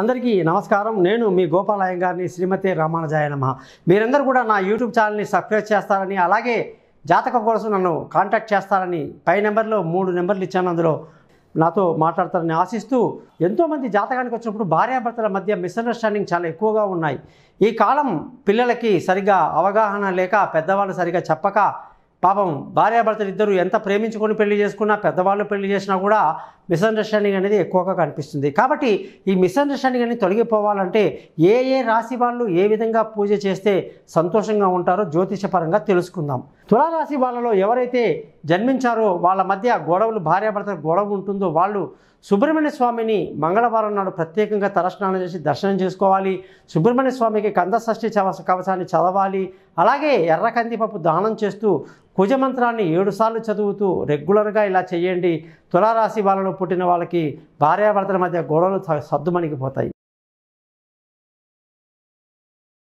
అందరికీ నమస్కారం నేను మీ గోపాలయం గారిని శ్రీమతి రామానుజాయ నమ మీరందరూ కూడా నా యూట్యూబ్ ఛానల్ని సబ్స్క్రైబ్ చేస్తారని అలాగే జాతకం కోసం నన్ను కాంటాక్ట్ చేస్తారని పై నెంబర్లో మూడు నెంబర్లు ఇచ్చాను అందులో నాతో మాట్లాడతారని ఆశిస్తూ ఎంతోమంది జాతకానికి వచ్చినప్పుడు భార్యాభర్తల మధ్య మిస్అండర్స్టాండింగ్ చాలా ఎక్కువగా ఉన్నాయి ఈ కాలం పిల్లలకి సరిగ్గా అవగాహన లేక పెద్దవాళ్ళు సరిగా చెప్పక పాపం భార్యాభర్తలు ఇద్దరు ఎంత ప్రేమించుకొని పెళ్లి చేసుకున్నా పెద్దవాళ్ళు పెళ్లి చేసినా కూడా మిస్అండర్స్టాండింగ్ అనేది ఎక్కువగా కనిపిస్తుంది కాబట్టి ఈ మిస్అండర్స్టాండింగ్ అనేది తొలగిపోవాలంటే ఏ ఏ రాశి వాళ్ళు ఏ విధంగా పూజ చేస్తే సంతోషంగా ఉంటారో జ్యోతిషపరంగా తెలుసుకుందాం తులారాశి వాళ్ళలో ఎవరైతే జన్మించారో వాళ్ళ మధ్య గొడవలు భార్యాభర్త గొడవ ఉంటుందో వాళ్ళు సుబ్రహ్మణ్య స్వామిని మంగళవారం నాడు ప్రత్యేకంగా తలస్నానం చేసి దర్శనం చేసుకోవాలి సుబ్రహ్మణ్య స్వామికి కంద షష్ఠి కవచాన్ని చదవాలి అలాగే ఎర్ర దానం చేస్తూ కుజమంత్రాన్ని ఏడుసార్లు చదువుతూ రెగ్యులర్గా ఇలా చేయండి తులారాశి వాళ్ళలో పుట్టిన వాళ్ళకి భార్యాభర్తల మధ్య గొడవలు సద్దుమణిగిపోతాయి